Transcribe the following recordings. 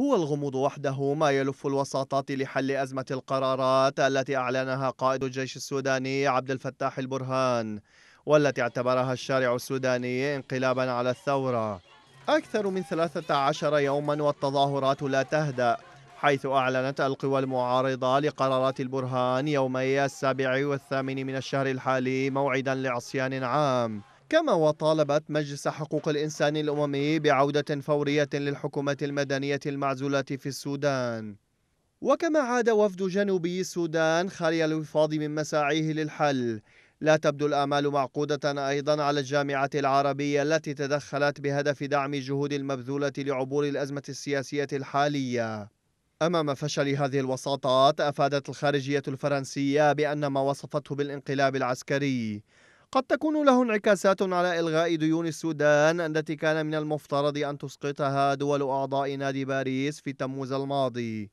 هو الغموض وحده ما يلف الوساطات لحل أزمة القرارات التي أعلنها قائد الجيش السوداني عبد الفتاح البرهان والتي اعتبرها الشارع السوداني انقلابا على الثورة أكثر من 13 يوما والتظاهرات لا تهدأ حيث أعلنت القوى المعارضة لقرارات البرهان يومي السابع والثامن من الشهر الحالي موعدا لعصيان عام كما وطالبت مجلس حقوق الإنسان الأممي بعودة فورية للحكومة المدنية المعزولة في السودان وكما عاد وفد جنوبي السودان خالي الوفاض من مساعيه للحل لا تبدو الآمال معقودة أيضا على الجامعة العربية التي تدخلت بهدف دعم الجهود المبذولة لعبور الأزمة السياسية الحالية أمام فشل هذه الوساطات أفادت الخارجية الفرنسية بأن ما وصفته بالانقلاب العسكري قد تكون له انعكاسات على إلغاء ديون السودان التي كان من المفترض أن تسقطها دول أعضاء نادي باريس في تموز الماضي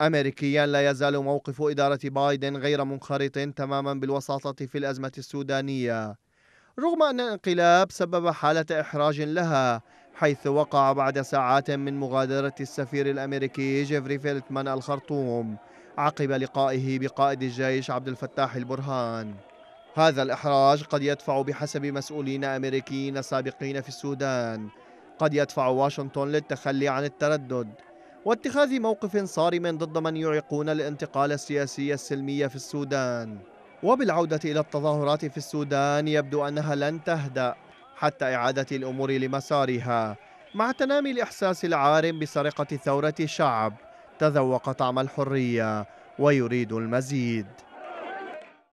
أمريكيا لا يزال موقف إدارة بايدن غير منخرط تماما بالوساطة في الأزمة السودانية رغم أن الانقلاب سبب حالة إحراج لها حيث وقع بعد ساعات من مغادرة السفير الأمريكي جيفري فيلتمان الخرطوم عقب لقائه بقائد الجيش عبد الفتاح البرهان هذا الإحراج قد يدفع بحسب مسؤولين أمريكيين سابقين في السودان قد يدفع واشنطن للتخلي عن التردد واتخاذ موقف صارم ضد من يعيقون الانتقال السياسي السلمي في السودان وبالعودة إلى التظاهرات في السودان يبدو أنها لن تهدأ حتى إعادة الأمور لمسارها مع تنامي الإحساس العارم بسرقة ثورة الشعب تذوق طعم الحرية ويريد المزيد